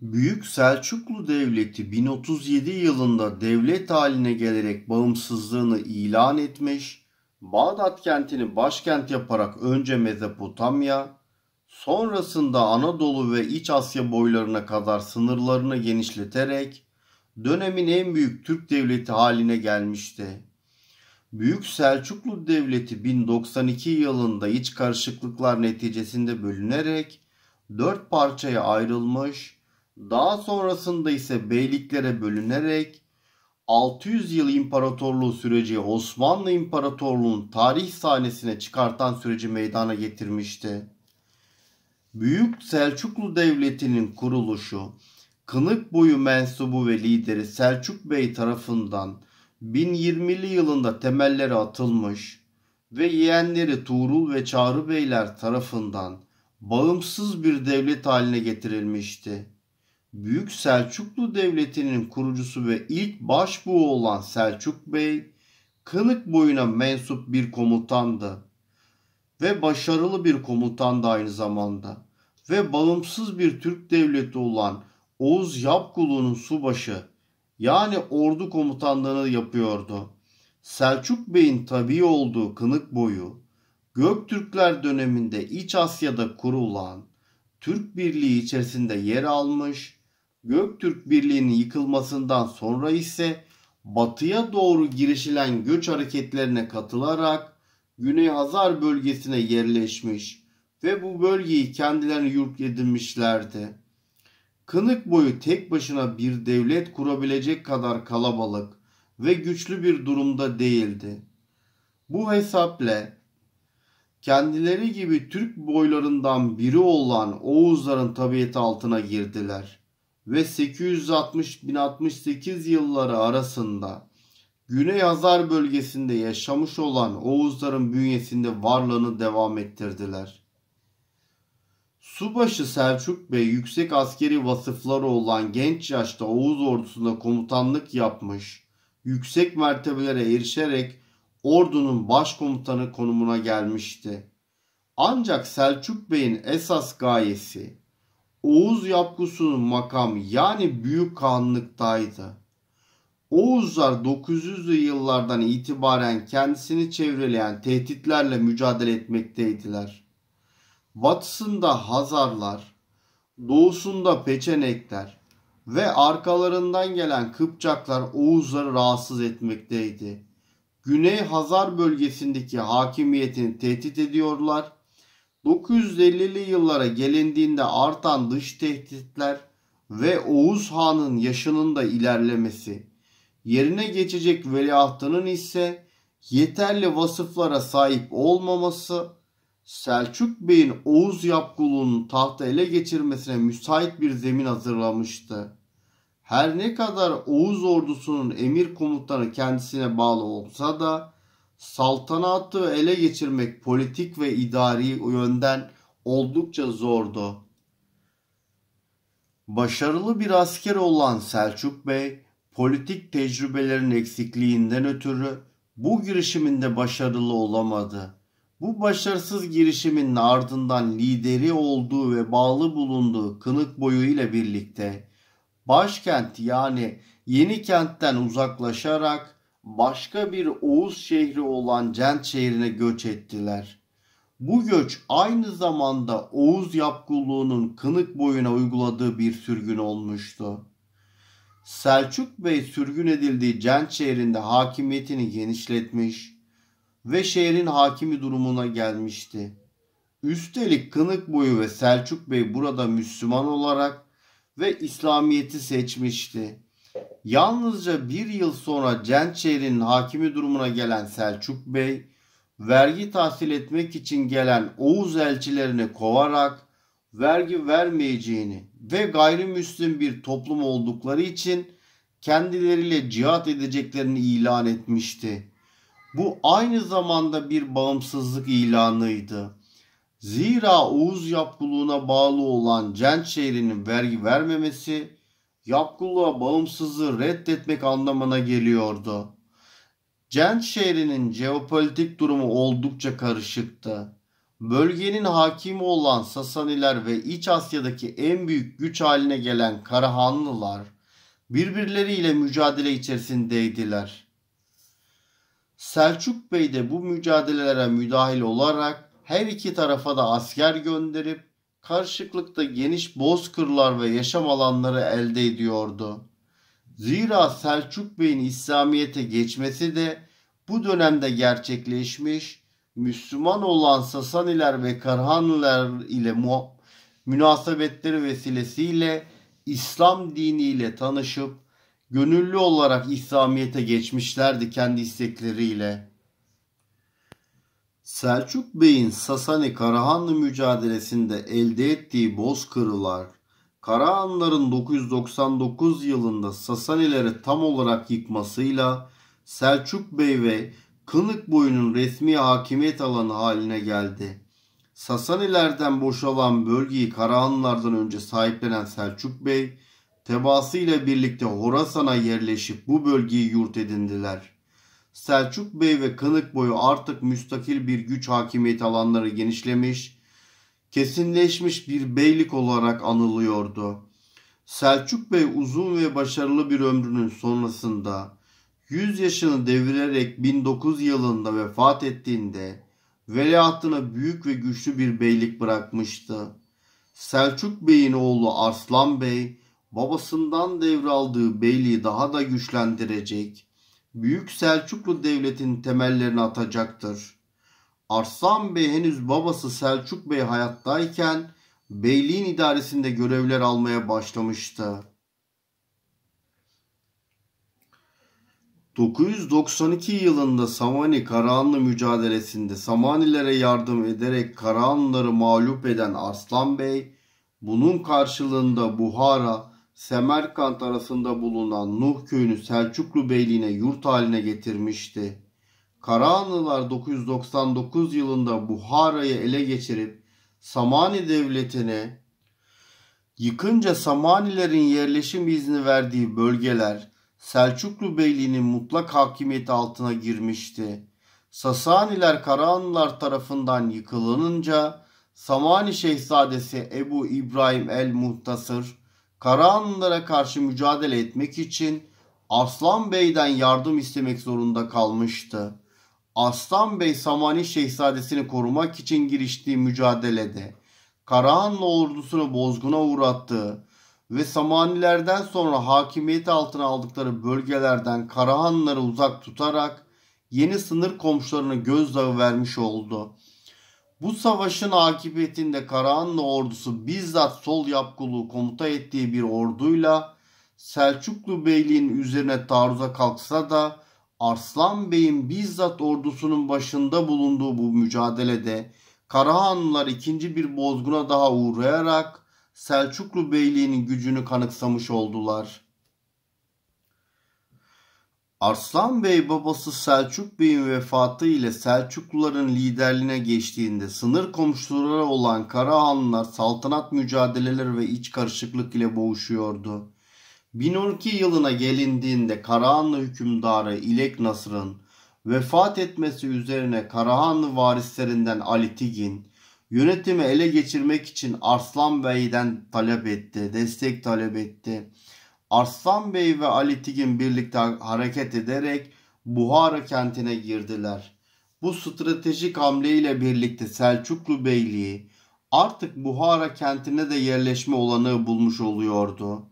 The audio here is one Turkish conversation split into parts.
Büyük Selçuklu Devleti 1037 yılında devlet haline gelerek bağımsızlığını ilan etmiş, Bağdat kentini başkent yaparak önce Mezopotamya, sonrasında Anadolu ve İç Asya boylarına kadar sınırlarını genişleterek dönemin en büyük Türk devleti haline gelmişti. Büyük Selçuklu Devleti 1092 yılında iç karışıklıklar neticesinde bölünerek dört parçaya ayrılmış daha sonrasında ise beyliklere bölünerek 600 yıl imparatorluğu süreci Osmanlı İmparatorluğu'nun tarih sahnesine çıkartan süreci meydana getirmişti. Büyük Selçuklu Devleti'nin kuruluşu, Kınık boyu mensubu ve lideri Selçuk Bey tarafından 1020'li yılında temelleri atılmış ve yeğenleri Tuğrul ve Çağrı Beyler tarafından bağımsız bir devlet haline getirilmişti. Büyük Selçuklu Devleti'nin kurucusu ve ilk başbuğu olan Selçuk Bey, kınık boyuna mensup bir komutandı ve başarılı bir komutandı aynı zamanda ve bağımsız bir Türk devleti olan Oğuz Yapkulu'nun subaşı yani ordu komutanlığını yapıyordu. Selçuk Bey'in tabi olduğu kınık boyu Göktürkler döneminde İç Asya'da kurulan Türk Birliği içerisinde yer almış Göktürk Birliği'nin yıkılmasından sonra ise batıya doğru girişilen göç hareketlerine katılarak Güney Hazar bölgesine yerleşmiş ve bu bölgeyi kendilerine yurt edinmişlerdi. Kınık boyu tek başına bir devlet kurabilecek kadar kalabalık ve güçlü bir durumda değildi. Bu hesapla kendileri gibi Türk boylarından biri olan Oğuzların tabiatı altına girdiler ve 860-1068 yılları arasında Güney Hazar bölgesinde yaşamış olan Oğuzların bünyesinde varlığını devam ettirdiler. Subaşı Selçuk Bey yüksek askeri vasıfları olan genç yaşta Oğuz ordusunda komutanlık yapmış, yüksek mertebelere erişerek ordunun başkomutanı konumuna gelmişti. Ancak Selçuk Bey'in esas gayesi Oğuz Yapkusu'nun makam yani büyük kanlıktaydı. Oğuzlar 900'lü yıllardan itibaren kendisini çevreleyen tehditlerle mücadele etmekteydiler. Batısında Hazarlar, doğusunda Peçenekler ve arkalarından gelen Kıpçaklar Oğuzları rahatsız etmekteydi. Güney Hazar bölgesindeki hakimiyetini tehdit ediyorlar 950'li yıllara gelindiğinde artan dış tehditler ve Oğuz Han'ın yaşının da ilerlemesi, yerine geçecek veliahtının ise yeterli vasıflara sahip olmaması, Selçuk Bey'in Oğuz Yapgulu'nun tahta ele geçirmesine müsait bir zemin hazırlamıştı. Her ne kadar Oğuz ordusunun emir komutanı kendisine bağlı olsa da saltanatı ele geçirmek politik ve idari yönden oldukça zordu. Başarılı bir asker olan Selçuk Bey, politik tecrübelerin eksikliğinden ötürü bu girişiminde başarılı olamadı. Bu başarısız girişimin ardından lideri olduğu ve bağlı bulunduğu kınık boyu ile birlikte başkent yani yeni kentten uzaklaşarak başka bir Oğuz şehri olan Cent şehrine göç ettiler. Bu göç aynı zamanda Oğuz yapgulluğunun kınık boyuna uyguladığı bir sürgün olmuştu. Selçuk Bey sürgün edildiği Cent şehrinde hakimiyetini genişletmiş ve şehrin hakimi durumuna gelmişti. Üstelik Kınık boyu ve Selçuk Bey burada Müslüman olarak ve İslamiyet'i seçmişti. Yalnızca bir yıl sonra Centşehir'in hakimi durumuna gelen Selçuk Bey, vergi tahsil etmek için gelen Oğuz elçilerini kovarak vergi vermeyeceğini ve gayrimüslim bir toplum oldukları için kendileriyle cihat edeceklerini ilan etmişti. Bu aynı zamanda bir bağımsızlık ilanıydı. Zira Oğuz yapkılığına bağlı olan Centşehir'in vergi vermemesi yapgulluğa bağımsızlığı reddetmek anlamına geliyordu. Cent şehrinin jeopolitik durumu oldukça karışıktı. Bölgenin hakimi olan Sasaniler ve İç Asya'daki en büyük güç haline gelen Karahanlılar birbirleriyle mücadele içerisindeydiler. Selçuk Bey de bu mücadelelere müdahil olarak her iki tarafa da asker gönderip karşılıklı geniş bozkırlar ve yaşam alanları elde ediyordu. Zira Selçuk Bey'in İslamiyet'e geçmesi de bu dönemde gerçekleşmiş, Müslüman olan Sasaniler ve Karhanlılar ile münasebetleri vesilesiyle İslam diniyle tanışıp gönüllü olarak İslamiyet'e geçmişlerdi kendi istekleriyle. Selçuk Bey'in Sasani Karahanlı mücadelesinde elde ettiği bozkırılar, Karahanların 999 yılında Sasanileri tam olarak yıkmasıyla Selçuk Bey ve Kınık boyunun resmi hakimiyet alanı haline geldi. Sasanilerden boşalan bölgeyi Karahanlılardan önce sahiplenen Selçuk Bey, tebaasıyla birlikte Horasan'a yerleşip bu bölgeyi yurt edindiler. Selçuk Bey ve Kılık boyu artık müstakil bir güç hakimiyeti alanları genişlemiş, kesinleşmiş bir beylik olarak anılıyordu. Selçuk Bey uzun ve başarılı bir ömrünün sonrasında 100 yaşını devirerek 1900 yılında vefat ettiğinde veliahtına büyük ve güçlü bir beylik bırakmıştı. Selçuk Bey'in oğlu Arslan Bey babasından devraldığı beyliği daha da güçlendirecek Büyük Selçuklu Devleti'nin temellerini atacaktır. Arslan Bey henüz babası Selçuk Bey hayattayken beyliğin idaresinde görevler almaya başlamıştı. 992 yılında Samani Karahanlı mücadelesinde Samanilere yardım ederek Karahanlıları mağlup eden Arslan Bey bunun karşılığında Buhara, Semerkant arasında bulunan Nuh köyünü Selçuklu Beyliğine yurt haline getirmişti. Karahanlılar 999 yılında Buhara'yı ele geçirip Samani Devleti'ni yıkınca Samanilerin yerleşim izni verdiği bölgeler Selçuklu Beyliği'nin mutlak hakimiyeti altına girmişti. Sasaniler Karahanlılar tarafından yıkılınınca Samani Şehzadesi Ebu İbrahim el-Muhtasır Karahanlılara karşı mücadele etmek için Aslan Bey'den yardım istemek zorunda kalmıştı. Aslan Bey Samani Şehzadesini korumak için giriştiği mücadelede Karahanlı ordusunu bozguna uğrattığı ve Samanilerden sonra hakimiyeti altına aldıkları bölgelerden Karahanlıları uzak tutarak yeni sınır komşularına gözdağı vermiş oldu. Bu savaşın akıbetinde Karahanlı ordusu bizzat sol yapkulu komuta ettiği bir orduyla Selçuklu Beyliğin üzerine taarruza kalksa da Arslan Bey'in bizzat ordusunun başında bulunduğu bu mücadelede Karahanlılar ikinci bir bozguna daha uğrayarak Selçuklu Beyliği'nin gücünü kanıksamış oldular.'' Arslan Bey babası Selçuk Bey'in vefatı ile Selçukluların liderliğine geçtiğinde sınır komşuları olan Karahanlılar saltanat mücadeleleri ve iç karışıklık ile boğuşuyordu. 1012 yılına gelindiğinde Karahanlı hükümdarı İlek Nasır'ın vefat etmesi üzerine Karahanlı varislerinden Ali Tigin yönetimi ele geçirmek için Arslan Bey'den talep etti, destek talep etti. Arslan Bey ve Ali Tigin birlikte hareket ederek Buhara kentine girdiler. Bu stratejik hamle ile birlikte Selçuklu Beyliği artık Buhara kentine de yerleşme olanağı bulmuş oluyordu.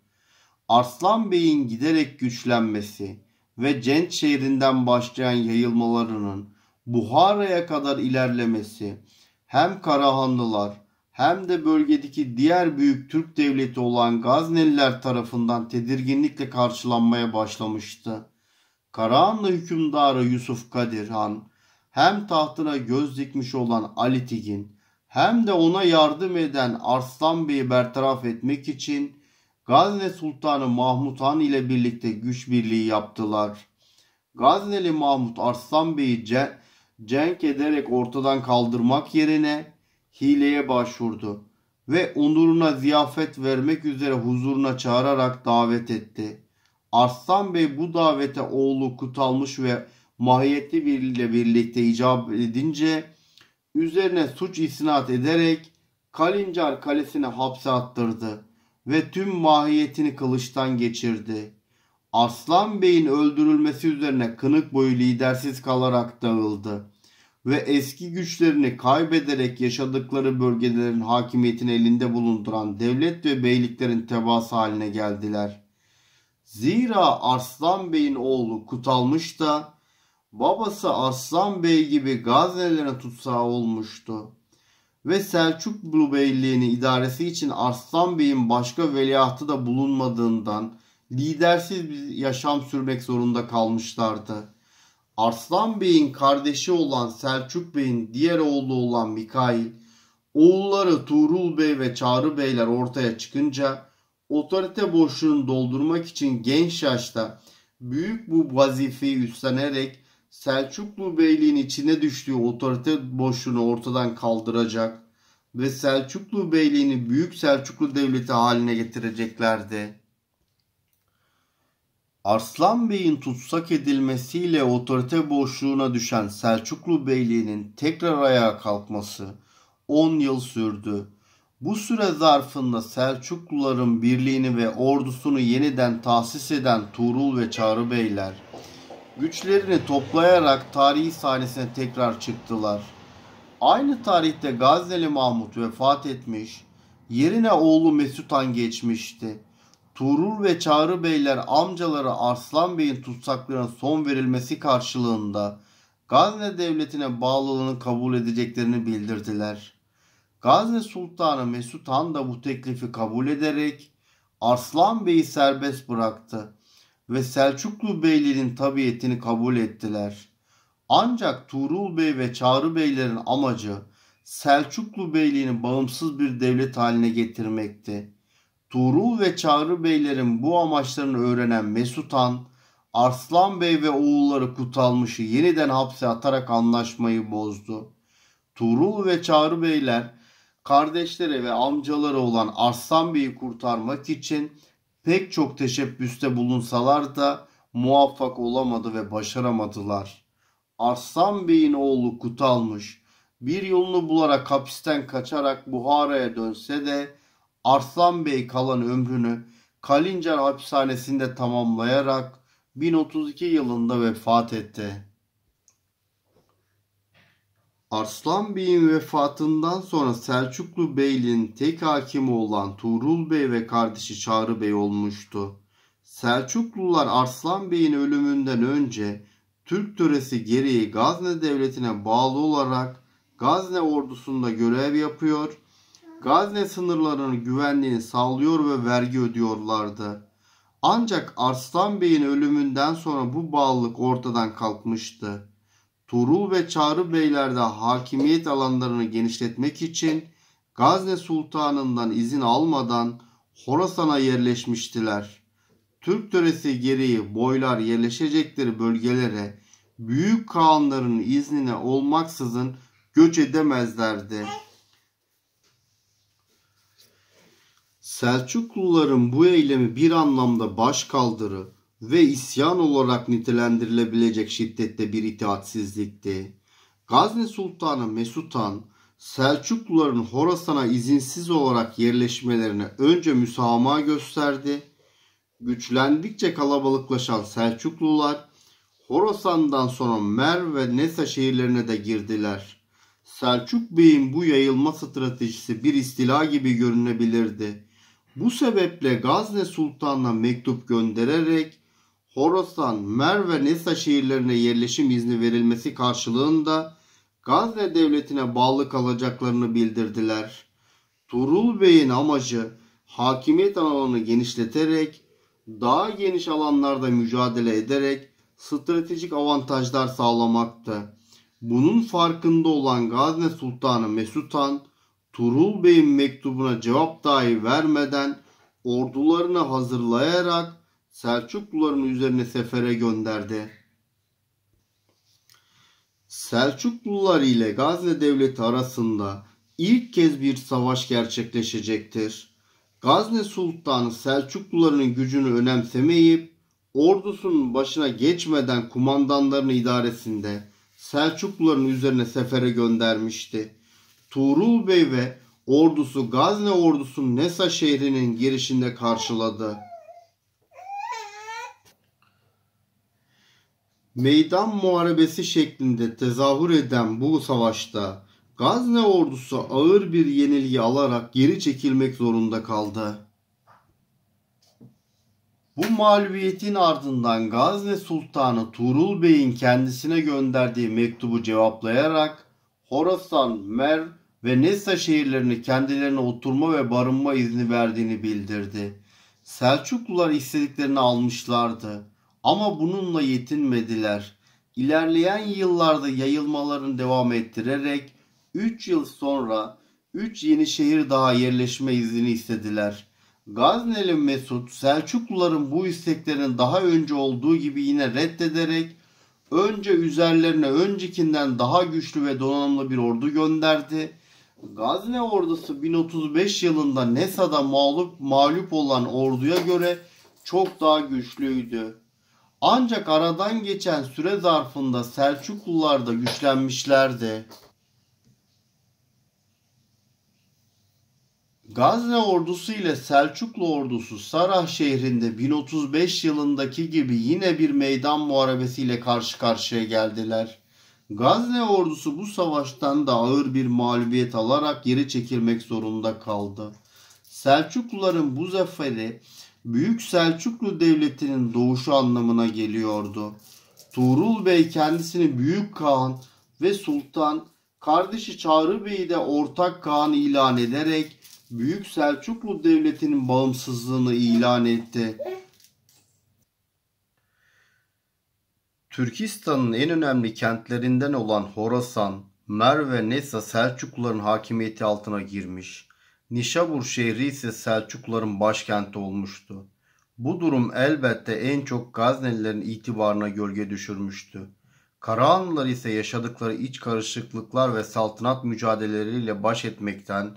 Arslan Bey'in giderek güçlenmesi ve Cent şehrinden başlayan yayılmalarının Buhara'ya kadar ilerlemesi hem Karahanlılar hem de bölgedeki diğer büyük Türk devleti olan Gazneliler tarafından tedirginlikle karşılanmaya başlamıştı. Karahanlı hükümdarı Yusuf Kadir Han hem tahtına göz dikmiş olan Ali Tigin hem de ona yardım eden Arslan Bey'i bertaraf etmek için Gazne Sultanı Mahmut Han ile birlikte güç birliği yaptılar. Gazneli Mahmut Arslan Bey'i cenk ederek ortadan kaldırmak yerine hileye başvurdu ve onuruna ziyafet vermek üzere huzuruna çağırarak davet etti. Arslan Bey bu davete oğlu Kutalmış ve mahiyetli biriyle birlikte icap edince üzerine suç isnat ederek Kalincar kalesine hapse attırdı ve tüm mahiyetini kılıçtan geçirdi. Aslan Bey'in öldürülmesi üzerine kınık boyu lidersiz kalarak dağıldı ve eski güçlerini kaybederek yaşadıkları bölgelerin hakimiyetin elinde bulunduran devlet ve beyliklerin tebaası haline geldiler. Zira Arslan Bey'in oğlu Kutalmış da babası Arslan Bey gibi Gaznelere tutsağı olmuştu. Ve Selçuklu Beyliği'nin idaresi için Arslan Bey'in başka veliahtı da bulunmadığından lidersiz bir yaşam sürmek zorunda kalmışlardı.'' Arslan Bey'in kardeşi olan Selçuk Bey'in diğer oğlu olan Mikail, oğulları Tuğrul Bey ve Çağrı Beyler ortaya çıkınca otorite boşluğunu doldurmak için genç yaşta büyük bu vazifeyi üstlenerek Selçuklu Beyliğin içine düştüğü otorite boşluğunu ortadan kaldıracak ve Selçuklu Beyliğini Büyük Selçuklu Devleti haline getireceklerdi. Arslan Bey'in tutsak edilmesiyle otorite boşluğuna düşen Selçuklu Beyliği'nin tekrar ayağa kalkması 10 yıl sürdü. Bu süre zarfında Selçukluların birliğini ve ordusunu yeniden tahsis eden Tuğrul ve Çağrı Beyler güçlerini toplayarak tarihi sahnesine tekrar çıktılar. Aynı tarihte Gazneli Mahmut vefat etmiş, yerine oğlu Mesut Han geçmişti. Tuğrul ve Çağrı Beyler amcaları Arslan Bey'in tutsaklarına son verilmesi karşılığında Gazne devletine bağlılığını kabul edeceklerini bildirdiler. Gazne Sultanı Mesut Han da bu teklifi kabul ederek Arslan Bey'i serbest bıraktı ve Selçuklu Beylerin tabiyetini kabul ettiler. Ancak Tuğrul Bey ve Çağrı Beylerin amacı Selçuklu Beyliğini bağımsız bir devlet haline getirmekti. Tuğrul ve Çağrı Beylerin bu amaçlarını öğrenen Mesutan, Arslan Bey ve oğulları Kutalmış'ı yeniden hapse atarak anlaşmayı bozdu. Tuğrul ve Çağrı Beyler kardeşleri ve amcaları olan Arslan Bey'i kurtarmak için pek çok teşebbüste bulunsalar da muvaffak olamadı ve başaramadılar. Arslan Bey'in oğlu Kutalmış bir yolunu bularak hapisten kaçarak Buhara'ya dönse de Arslan Bey kalan ömrünü Kalincar hapishanesinde tamamlayarak 1032 yılında vefat etti. Arslan Bey'in vefatından sonra Selçuklu Beyliğin tek hakimi olan Tuğrul Bey ve kardeşi Çağrı Bey olmuştu. Selçuklular Arslan Bey'in ölümünden önce Türk töresi gereği Gazne Devleti'ne bağlı olarak Gazne ordusunda görev yapıyor Gazne sınırlarının güvenliğini sağlıyor ve vergi ödüyorlardı. Ancak Arslan Bey'in ölümünden sonra bu bağlılık ortadan kalkmıştı. Turul ve Çağrı Beyler de hakimiyet alanlarını genişletmek için Gazne Sultanı'ndan izin almadan Horasan'a yerleşmiştiler. Türk töresi gereği boylar yerleşecekleri bölgelere büyük kağanların iznine olmaksızın göç edemezlerdi. Selçukluların bu eylemi bir anlamda başkaldırı ve isyan olarak nitelendirilebilecek şiddette bir itaatsizlikti. Gazni Sultanı Mesut Han, Selçukluların Horasan'a izinsiz olarak yerleşmelerine önce müsamaha gösterdi. Güçlendikçe kalabalıklaşan Selçuklular Horasan'dan sonra Mer ve Nesa şehirlerine de girdiler. Selçuk Bey'in bu yayılma stratejisi bir istila gibi görünebilirdi. Bu sebeple Gazne Sultan'la mektup göndererek Horasan, Mer ve Nesa şehirlerine yerleşim izni verilmesi karşılığında Gazne devletine bağlı kalacaklarını bildirdiler. Turul Bey'in amacı hakimiyet alanını genişleterek daha geniş alanlarda mücadele ederek stratejik avantajlar sağlamaktı. Bunun farkında olan Gazne Sultanı Mesut Han Turul Bey'in mektubuna cevap dahi vermeden ordularını hazırlayarak Selçukluların üzerine sefere gönderdi. Selçuklular ile Gazne Devleti arasında ilk kez bir savaş gerçekleşecektir. Gazne Sultanı Selçukluların gücünü önemsemeyip ordusunun başına geçmeden kumandanlarını idaresinde Selçukluların üzerine sefere göndermişti. Tuğrul Bey ve ordusu Gazne ordusu Nesa şehrinin girişinde karşıladı. Meydan muharebesi şeklinde tezahür eden bu savaşta Gazne ordusu ağır bir yenilgi alarak geri çekilmek zorunda kaldı. Bu mağlubiyetin ardından Gazne Sultanı Tuğrul Bey'in kendisine gönderdiği mektubu cevaplayarak Horasan Mer ve Nesa şehirlerini kendilerine oturma ve barınma izni verdiğini bildirdi. Selçuklular istediklerini almışlardı ama bununla yetinmediler. İlerleyen yıllarda yayılmalarını devam ettirerek 3 yıl sonra 3 yeni şehir daha yerleşme izni istediler. Gazneli Mesut Selçukluların bu isteklerini daha önce olduğu gibi yine reddederek önce üzerlerine öncekinden daha güçlü ve donanımlı bir ordu gönderdi Gazne ordusu 1035 yılında Nesa'da mağlup, mağlup olan orduya göre çok daha güçlüydü. Ancak aradan geçen süre zarfında Selçuklular da güçlenmişlerdi. Gazne ordusu ile Selçuklu ordusu Sarah şehrinde 1035 yılındaki gibi yine bir meydan muharebesiyle karşı karşıya geldiler. Gazne ordusu bu savaştan da ağır bir mağlubiyet alarak geri çekilmek zorunda kaldı. Selçukluların bu zaferi Büyük Selçuklu Devleti'nin doğuşu anlamına geliyordu. Tuğrul Bey kendisini Büyük Kağan ve Sultan kardeşi Çağrı Bey'i de ortak Kağan ilan ederek Büyük Selçuklu Devleti'nin bağımsızlığını ilan etti. Türkistan'ın en önemli kentlerinden olan Horasan, Merve, Nesa Selçukluların hakimiyeti altına girmiş. Nişabur şehri ise Selçukluların başkenti olmuştu. Bu durum elbette en çok Gaznelilerin itibarına gölge düşürmüştü. Karahanlılar ise yaşadıkları iç karışıklıklar ve saltanat mücadeleleriyle baş etmekten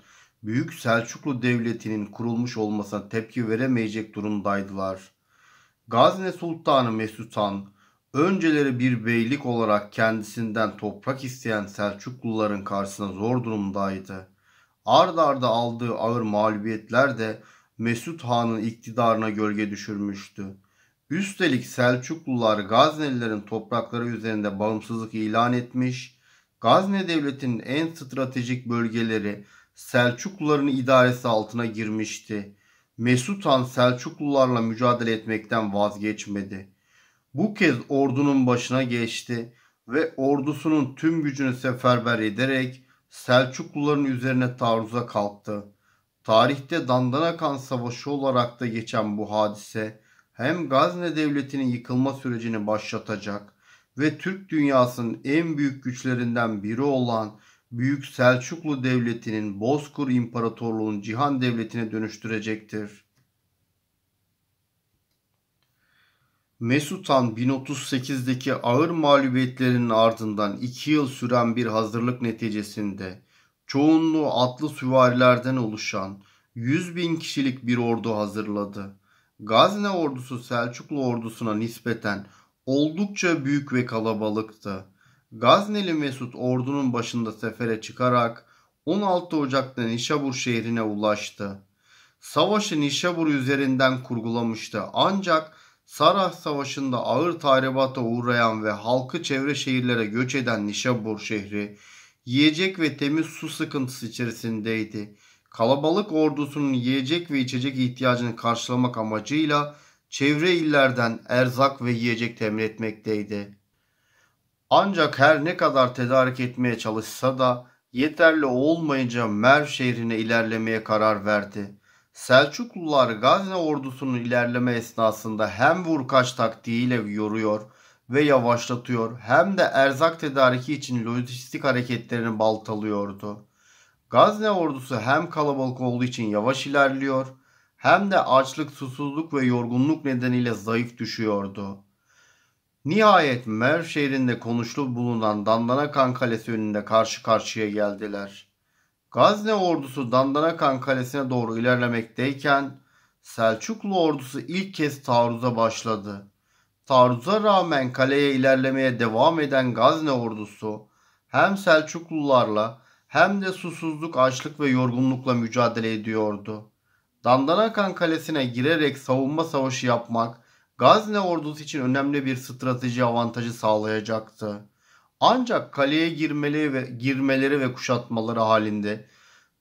Büyük Selçuklu Devleti'nin kurulmuş olmasına tepki veremeyecek durumdaydılar. Gazne Sultanı Mesutan Han, Önceleri bir beylik olarak kendisinden toprak isteyen Selçukluların karşısında zor durumdaydı. Ard arda aldığı ağır mağlubiyetler de Mesut Han'ın iktidarına gölge düşürmüştü. Üstelik Selçuklular Gaznelilerin toprakları üzerinde bağımsızlık ilan etmiş, Gazne Devleti'nin en stratejik bölgeleri Selçukluların idaresi altına girmişti. Mesut Han Selçuklularla mücadele etmekten vazgeçmedi. Bu kez ordunun başına geçti ve ordusunun tüm gücünü seferber ederek Selçukluların üzerine taarruza kalktı. Tarihte Dandana Kan Savaşı olarak da geçen bu hadise hem Gazne Devleti'nin yıkılma sürecini başlatacak ve Türk dünyasının en büyük güçlerinden biri olan Büyük Selçuklu Devleti'nin Bozkır İmparatorluğu'nun Cihan Devleti'ne dönüştürecektir. Mesutan 1038'deki ağır mağlubiyetlerinin ardından 2 yıl süren bir hazırlık neticesinde çoğunluğu atlı süvarilerden oluşan 100 bin kişilik bir ordu hazırladı. Gazne ordusu Selçuklu ordusuna nispeten oldukça büyük ve kalabalıktı. Gazneli Mesut ordunun başında sefere çıkarak 16 Ocak'ta Nişabur şehrine ulaştı. Savaşı Nişabur üzerinden kurgulamıştı ancak Sarah Savaşı'nda ağır tahribata uğrayan ve halkı çevre şehirlere göç eden Nişabur şehri yiyecek ve temiz su sıkıntısı içerisindeydi. Kalabalık ordusunun yiyecek ve içecek ihtiyacını karşılamak amacıyla çevre illerden erzak ve yiyecek temin etmekteydi. Ancak her ne kadar tedarik etmeye çalışsa da yeterli olmayınca Merv şehrine ilerlemeye karar verdi. Selçuklular Gazne ordusunun ilerleme esnasında hem vurkaç taktiğiyle yoruyor ve yavaşlatıyor hem de erzak tedariki için lojistik hareketlerini baltalıyordu. Gazne ordusu hem kalabalık olduğu için yavaş ilerliyor hem de açlık, susuzluk ve yorgunluk nedeniyle zayıf düşüyordu. Nihayet Mer şehrinde konuşlu bulunan Dandanakan Kalesi önünde karşı karşıya geldiler.'' Gazne ordusu Dandanakan kalesine doğru ilerlemekteyken Selçuklu ordusu ilk kez taarruza başladı. Taarruza rağmen kaleye ilerlemeye devam eden Gazne ordusu hem Selçuklularla hem de susuzluk, açlık ve yorgunlukla mücadele ediyordu. Dandanakan kalesine girerek savunma savaşı yapmak Gazne ordusu için önemli bir strateji avantajı sağlayacaktı. Ancak kaleye girmeleri ve, girmeleri ve kuşatmaları halinde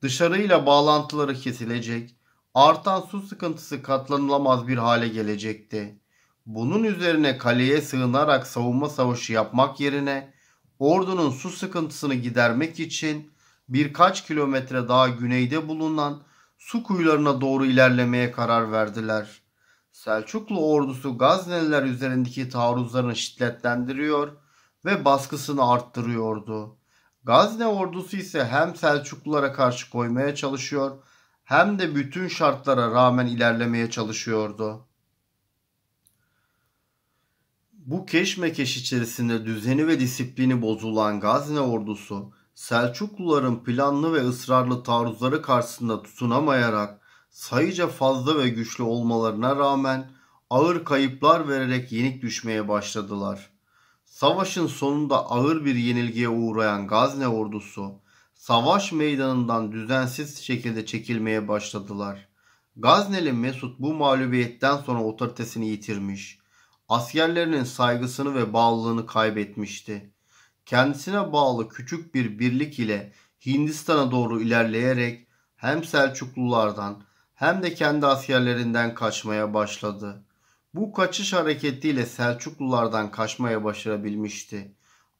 dışarıyla bağlantıları kesilecek, artan su sıkıntısı katlanılamaz bir hale gelecekti. Bunun üzerine kaleye sığınarak savunma savaşı yapmak yerine ordunun su sıkıntısını gidermek için birkaç kilometre daha güneyde bulunan su kuyularına doğru ilerlemeye karar verdiler. Selçuklu ordusu Gazneliler üzerindeki taarruzlarını şiddetlendiriyor ve baskısını arttırıyordu. Gazne ordusu ise hem Selçuklulara karşı koymaya çalışıyor hem de bütün şartlara rağmen ilerlemeye çalışıyordu. Bu keşmekeş içerisinde düzeni ve disiplini bozulan Gazne ordusu Selçukluların planlı ve ısrarlı taarruzları karşısında tutunamayarak sayıca fazla ve güçlü olmalarına rağmen ağır kayıplar vererek yenik düşmeye başladılar. Savaşın sonunda ağır bir yenilgiye uğrayan Gazne ordusu savaş meydanından düzensiz şekilde çekilmeye başladılar. Gazneli Mesut bu mağlubiyetten sonra otoritesini yitirmiş. Askerlerinin saygısını ve bağlılığını kaybetmişti. Kendisine bağlı küçük bir birlik ile Hindistan'a doğru ilerleyerek hem Selçuklulardan hem de kendi askerlerinden kaçmaya başladı. Bu kaçış hareketiyle Selçuklulardan kaçmaya başarabilmişti.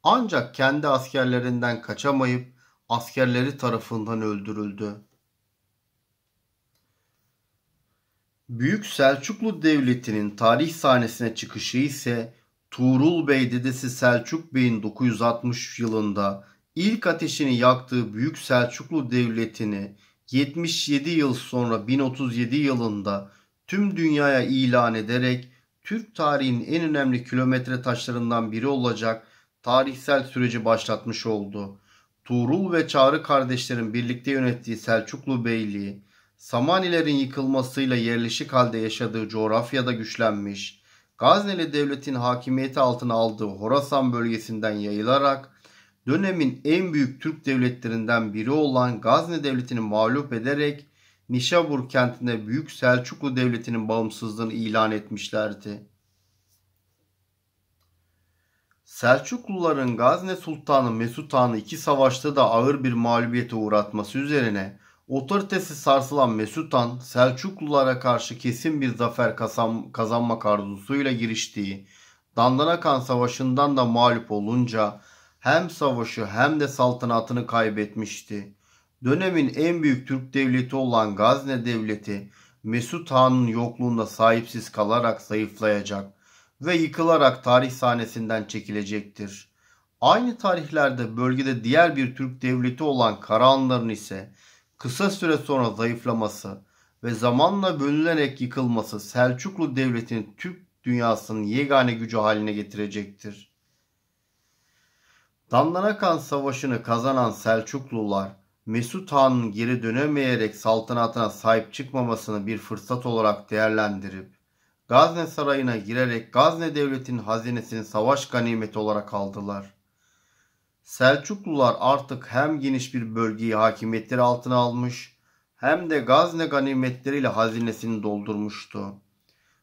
Ancak kendi askerlerinden kaçamayıp askerleri tarafından öldürüldü. Büyük Selçuklu Devleti'nin tarih sahnesine çıkışı ise Tuğrul Bey dedesi Selçuk Bey'in 960 yılında ilk ateşini yaktığı Büyük Selçuklu Devleti'ni 77 yıl sonra 1037 yılında tüm dünyaya ilan ederek Türk tarihinin en önemli kilometre taşlarından biri olacak tarihsel süreci başlatmış oldu. Tuğrul ve Çağrı kardeşlerin birlikte yönettiği Selçuklu Beyliği, Samanilerin yıkılmasıyla yerleşik halde yaşadığı coğrafyada güçlenmiş, Gazneli devletin hakimiyeti altına aldığı Horasan bölgesinden yayılarak dönemin en büyük Türk devletlerinden biri olan Gazne devletini mağlup ederek Nişabur kentinde Büyük Selçuklu Devleti'nin bağımsızlığını ilan etmişlerdi. Selçukluların Gazne Sultanı Mesut Han'ı iki savaşta da ağır bir mağlubiyete uğratması üzerine otoritesi sarsılan Mesut Han, Selçuklulara karşı kesin bir zafer kazanmak arzusuyla giriştiği Dandanakan Savaşı'ndan da mağlup olunca hem savaşı hem de saltanatını kaybetmişti. Dönemin en büyük Türk devleti olan Gazne Devleti Mesut Han'ın yokluğunda sahipsiz kalarak zayıflayacak ve yıkılarak tarih sahnesinden çekilecektir. Aynı tarihlerde bölgede diğer bir Türk devleti olan Karahanların ise kısa süre sonra zayıflaması ve zamanla bölünerek yıkılması Selçuklu Devleti'nin Türk dünyasının yegane gücü haline getirecektir. Dandanakan Savaşı'nı kazanan Selçuklular Mesut Han geri dönemeyerek saltanatına sahip çıkmamasını bir fırsat olarak değerlendirip Gazne Sarayı'na girerek Gazne Devleti'nin hazinesini savaş ganimeti olarak aldılar. Selçuklular artık hem geniş bir bölgeyi hakimiyetleri altına almış hem de Gazne ganimetleriyle hazinesini doldurmuştu.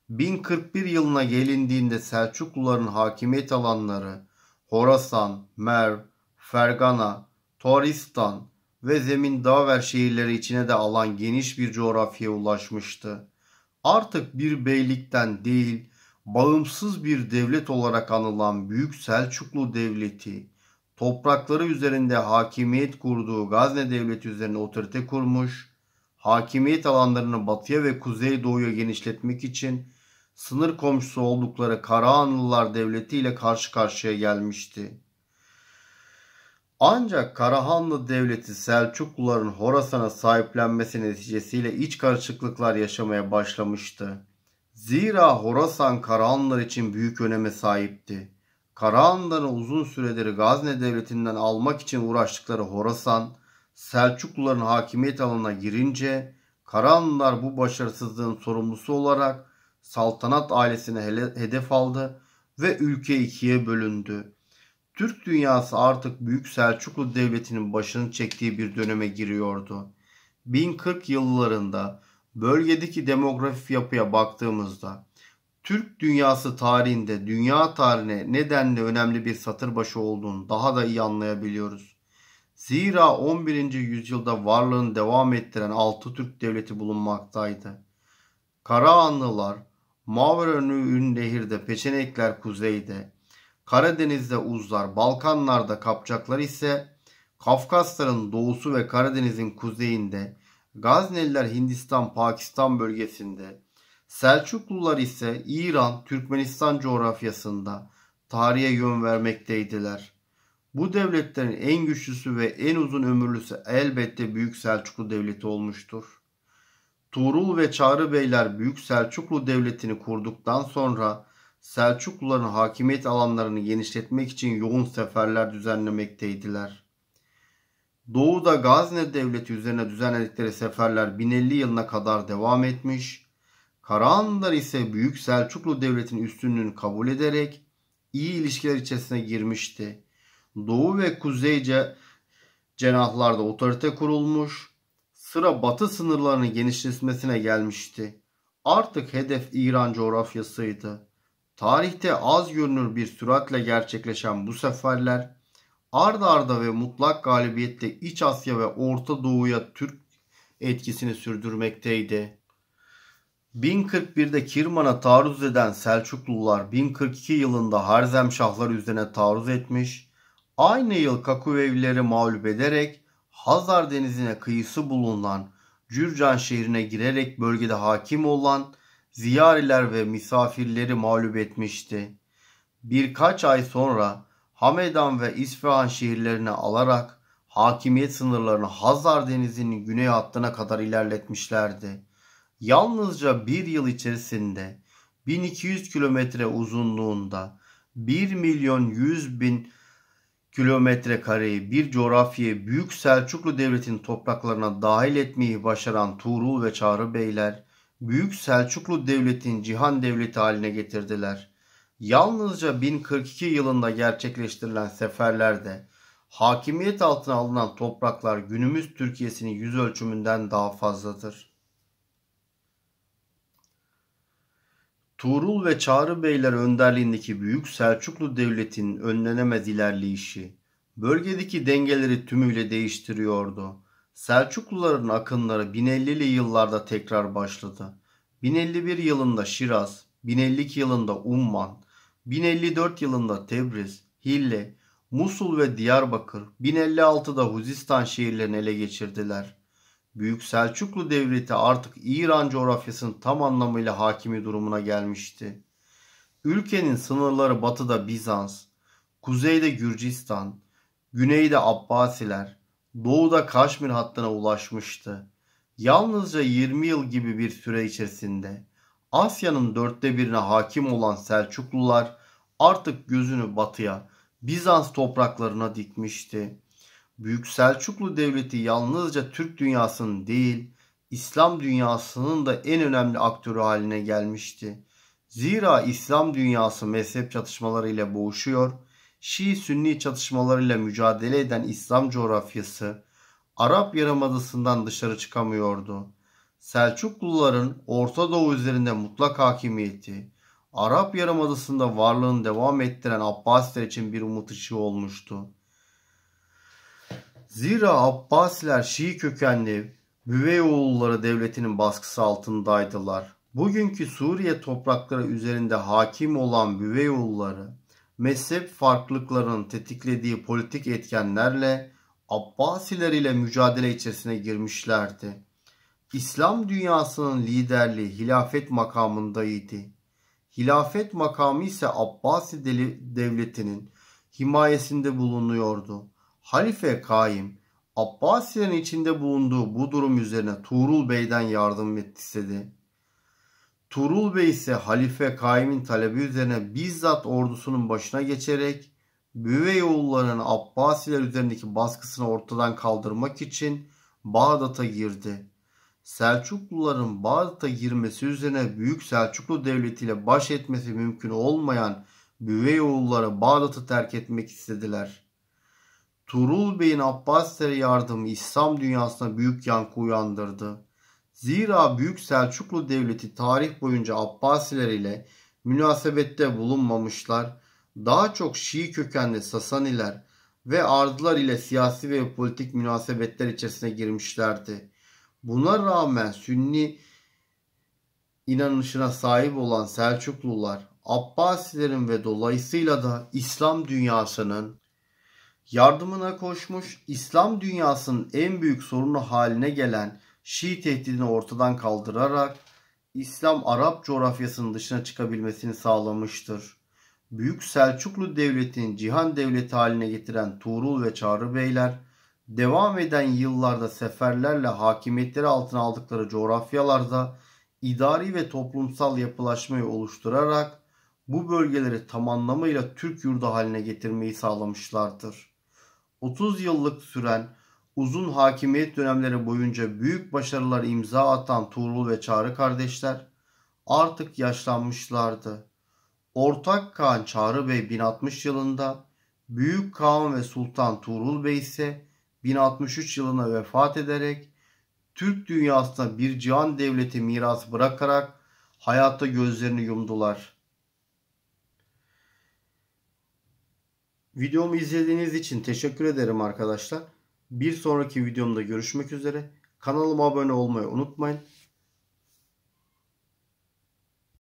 1041 yılına gelindiğinde Selçukluların hakimiyet alanları Horasan, Merv, Fergana, Toristan, ve zemin Daver şehirleri içine de alan geniş bir coğrafyaya ulaşmıştı. Artık bir beylikten değil, bağımsız bir devlet olarak anılan Büyük Selçuklu Devleti, toprakları üzerinde hakimiyet kurduğu Gazne Devleti üzerine otorite kurmuş, hakimiyet alanlarını batıya ve kuzey doğuya genişletmek için sınır komşusu oldukları Karahanlılar Devleti ile karşı karşıya gelmişti. Ancak Karahanlı Devleti Selçukluların Horasan'a sahiplenmesi neticesiyle iç karışıklıklar yaşamaya başlamıştı. Zira Horasan Karahanlılar için büyük öneme sahipti. Karahanlıların uzun süredir Gazne Devleti'nden almak için uğraştıkları Horasan, Selçukluların hakimiyet alanına girince Karahanlılar bu başarısızlığın sorumlusu olarak saltanat ailesine hedef aldı ve ülke ikiye bölündü. Türk dünyası artık Büyük Selçuklu Devleti'nin başını çektiği bir döneme giriyordu. 1040 yıllarında bölgedeki demografik yapıya baktığımızda Türk dünyası tarihinde dünya tarihine nedenle önemli bir satır başı olduğunu daha da iyi anlayabiliyoruz. Zira 11. yüzyılda varlığını devam ettiren altı Türk devleti bulunmaktaydı. Karahanlılar, Mavra Nehir'de, Peçenekler kuzeyde, Karadeniz'de Uzlar, Balkanlar'da Kapçaklar ise Kafkasların doğusu ve Karadeniz'in kuzeyinde, Gazneliler Hindistan, Pakistan bölgesinde, Selçuklular ise İran, Türkmenistan coğrafyasında tarihe yön vermekteydiler. Bu devletlerin en güçlüsü ve en uzun ömürlüsü elbette Büyük Selçuklu Devleti olmuştur. Tuğrul ve Çağrı Beyler Büyük Selçuklu Devleti'ni kurduktan sonra Selçukluların hakimiyet alanlarını genişletmek için yoğun seferler düzenlemekteydiler. Doğu'da Gazne devleti üzerine düzenledikleri seferler 1050 yılına kadar devam etmiş. Karahanlılar ise Büyük Selçuklu devletinin üstünlüğünü kabul ederek iyi ilişkiler içerisine girmişti. Doğu ve kuzeyce cenahlarda otorite kurulmuş, sıra batı sınırlarının genişletmesine gelmişti. Artık hedef İran coğrafyasıydı. Tarihte az görünür bir süratle gerçekleşen bu seferler ard arda ve mutlak galibiyette İç Asya ve Orta Doğu'ya Türk etkisini sürdürmekteydi. 1041'de Kirman'a taarruz eden Selçuklular 1042 yılında Harzemşahlar üzerine taarruz etmiş, aynı yıl Kakuvevlileri mağlup ederek Hazar denizine kıyısı bulunan Cürcan şehrine girerek bölgede hakim olan ziyariler ve misafirleri mağlup etmişti. Birkaç ay sonra Hamedan ve İsfahan şehirlerini alarak hakimiyet sınırlarını Hazar Denizi'nin güney hattına kadar ilerletmişlerdi. Yalnızca bir yıl içerisinde 1200 kilometre uzunluğunda 1 milyon 100 bin kilometre kareyi bir coğrafyaya Büyük Selçuklu Devleti'nin topraklarına dahil etmeyi başaran Tuğrul ve Çağrı Beyler Büyük Selçuklu Devleti'nin cihan devleti haline getirdiler. Yalnızca 1042 yılında gerçekleştirilen seferlerde hakimiyet altına alınan topraklar günümüz Türkiye'sinin yüz ölçümünden daha fazladır. Tuğrul ve Çağrı Beyler önderliğindeki Büyük Selçuklu Devleti'nin önlenemez ilerleyişi bölgedeki dengeleri tümüyle değiştiriyordu. Selçukluların akınları 1050'li yıllarda tekrar başladı. 1051 yılında Şiraz, 1052 yılında Umman, 1054 yılında Tebriz, Hille, Musul ve Diyarbakır, 1056'da Huzistan şehirlerini ele geçirdiler. Büyük Selçuklu Devleti artık İran coğrafyasının tam anlamıyla hakimi durumuna gelmişti. Ülkenin sınırları batıda Bizans, kuzeyde Gürcistan, güneyde Abbasiler, doğuda Kaşmir hattına ulaşmıştı. Yalnızca 20 yıl gibi bir süre içerisinde Asya'nın dörtte birine hakim olan Selçuklular artık gözünü batıya, Bizans topraklarına dikmişti. Büyük Selçuklu Devleti yalnızca Türk dünyasının değil, İslam dünyasının da en önemli aktörü haline gelmişti. Zira İslam dünyası mezhep çatışmaları ile boğuşuyor Şii-Sünni çatışmalarıyla mücadele eden İslam coğrafyası Arap Yarımadası'ndan dışarı çıkamıyordu. Selçukluların Orta Doğu üzerinde mutlak hakimiyeti, Arap Yarımadası'nda varlığını devam ettiren Abbasiler için bir umut ışığı olmuştu. Zira Abbasiler Şii kökenli Büveyoğulları devletinin baskısı altındaydılar. Bugünkü Suriye toprakları üzerinde hakim olan Büveyoğulları mezhep farklılıklarının tetiklediği politik etkenlerle Abbasiler ile mücadele içerisine girmişlerdi. İslam dünyasının liderliği hilafet makamındaydı. Hilafet makamı ise Abbasi devletinin himayesinde bulunuyordu. Halife Kaim, Abbasilerin içinde bulunduğu bu durum üzerine Tuğrul Bey'den yardım istedi. Turul Bey ise Halife Kaim'in talebi üzerine bizzat ordusunun başına geçerek Büvey oğullarının Abbasiler üzerindeki baskısını ortadan kaldırmak için Bağdat'a girdi. Selçukluların Bağdat'a girmesi üzerine Büyük Selçuklu Devleti ile baş etmesi mümkün olmayan Büvey oğulları Bağdat'ı terk etmek istediler. Turul Bey'in Abbasilere yardımı İslam dünyasına büyük yankı uyandırdı. Zira Büyük Selçuklu Devleti tarih boyunca Abbasiler ile münasebette bulunmamışlar, daha çok Şii kökenli Sasaniler ve Ardılar ile siyasi ve politik münasebetler içerisine girmişlerdi. Buna rağmen Sünni inanışına sahip olan Selçuklular Abbasilerin ve dolayısıyla da İslam dünyasının yardımına koşmuş, İslam dünyasının en büyük sorunu haline gelen Şii tehdidini ortadan kaldırarak İslam Arap coğrafyasının dışına çıkabilmesini sağlamıştır. Büyük Selçuklu Devleti'nin cihan devleti haline getiren Tuğrul ve Çağrı Beyler, devam eden yıllarda seferlerle hakimiyetleri altına aldıkları coğrafyalarda idari ve toplumsal yapılaşmayı oluşturarak bu bölgeleri tam anlamıyla Türk yurdu haline getirmeyi sağlamışlardır. 30 yıllık süren uzun hakimiyet dönemleri boyunca büyük başarılar imza atan Tuğrul ve Çağrı kardeşler artık yaşlanmışlardı. Ortak Kaan Çağrı Bey 1060 yılında, Büyük Kaan ve Sultan Tuğrul Bey ise 1063 yılına vefat ederek Türk dünyasına bir cihan devleti miras bırakarak hayatta gözlerini yumdular. Videomu izlediğiniz için teşekkür ederim arkadaşlar. Bir sonraki videomda görüşmek üzere. Kanalıma abone olmayı unutmayın.